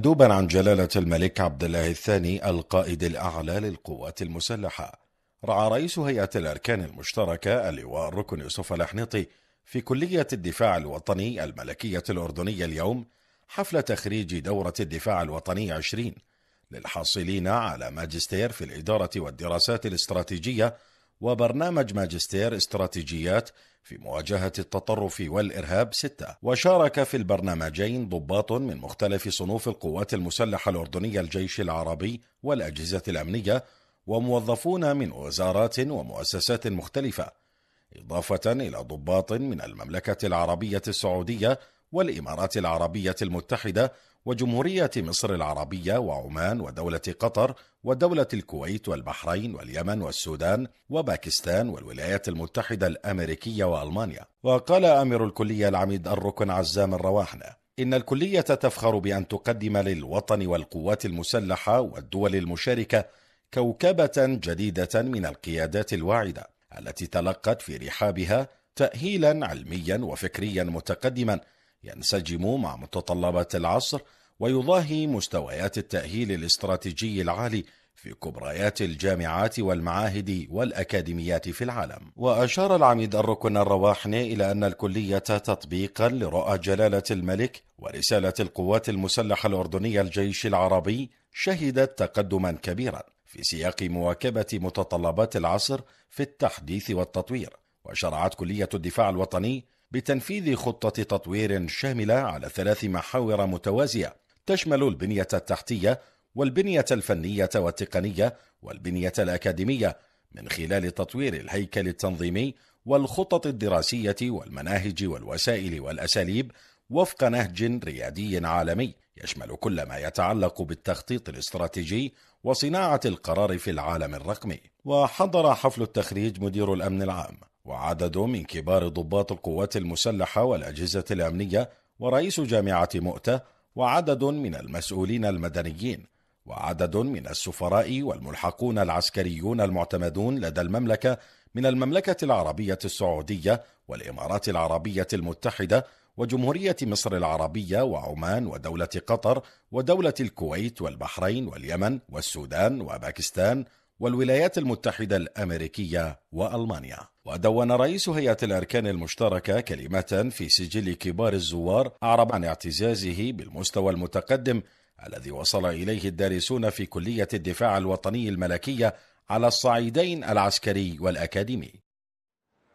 مندوبا عن جلالة الملك عبد الله الثاني القائد الأعلى للقوات المسلحة رعى رئيس هيئة الأركان المشتركة اللواء الركن يوسف الأحنطي في كلية الدفاع الوطني الملكية الأردنية اليوم حفل تخريج دورة الدفاع الوطني 20 للحاصلين على ماجستير في الإدارة والدراسات الاستراتيجية وبرنامج ماجستير استراتيجيات في مواجهة التطرف والإرهاب ستة وشارك في البرنامجين ضباط من مختلف صنوف القوات المسلحة الأردنية الجيش العربي والأجهزة الأمنية وموظفون من وزارات ومؤسسات مختلفة إضافة إلى ضباط من المملكة العربية السعودية والإمارات العربية المتحدة وجمهورية مصر العربية وعمان ودولة قطر ودولة الكويت والبحرين واليمن والسودان وباكستان والولايات المتحدة الأمريكية وألمانيا وقال أمير الكلية العميد الركن عزام الرواحنة إن الكلية تفخر بأن تقدم للوطن والقوات المسلحة والدول المشاركة كوكبة جديدة من القيادات الواعدة التي تلقت في رحابها تأهيلا علميا وفكريا متقدما ينسجم يعني مع متطلبات العصر ويضاهي مستويات التأهيل الاستراتيجي العالي في كبريات الجامعات والمعاهد والأكاديميات في العالم وأشار العميد الركن الرواحني إلى أن الكلية تطبيقا لرؤى جلالة الملك ورسالة القوات المسلحة الأردنية الجيش العربي شهدت تقدما كبيرا في سياق مواكبة متطلبات العصر في التحديث والتطوير وشرعت كلية الدفاع الوطني بتنفيذ خطة تطوير شاملة على ثلاث محاور متوازية تشمل البنية التحتية والبنية الفنية والتقنية والبنية الأكاديمية من خلال تطوير الهيكل التنظيمي والخطط الدراسية والمناهج والوسائل والأساليب وفق نهج ريادي عالمي يشمل كل ما يتعلق بالتخطيط الاستراتيجي وصناعة القرار في العالم الرقمي وحضر حفل التخريج مدير الأمن العام وعدد من كبار ضباط القوات المسلحة والأجهزة الأمنية ورئيس جامعة مؤتة وعدد من المسؤولين المدنيين وعدد من السفراء والملحقون العسكريون المعتمدون لدى المملكة من المملكة العربية السعودية والإمارات العربية المتحدة وجمهورية مصر العربية وعمان ودولة قطر ودولة الكويت والبحرين واليمن والسودان وباكستان والولايات المتحدة الأمريكية وألمانيا ودون رئيس هيئة الأركان المشتركة كلمة في سجل كبار الزوار أعرب عن اعتزازه بالمستوى المتقدم الذي وصل إليه الدارسون في كلية الدفاع الوطني الملكية على الصعيدين العسكري والأكاديمي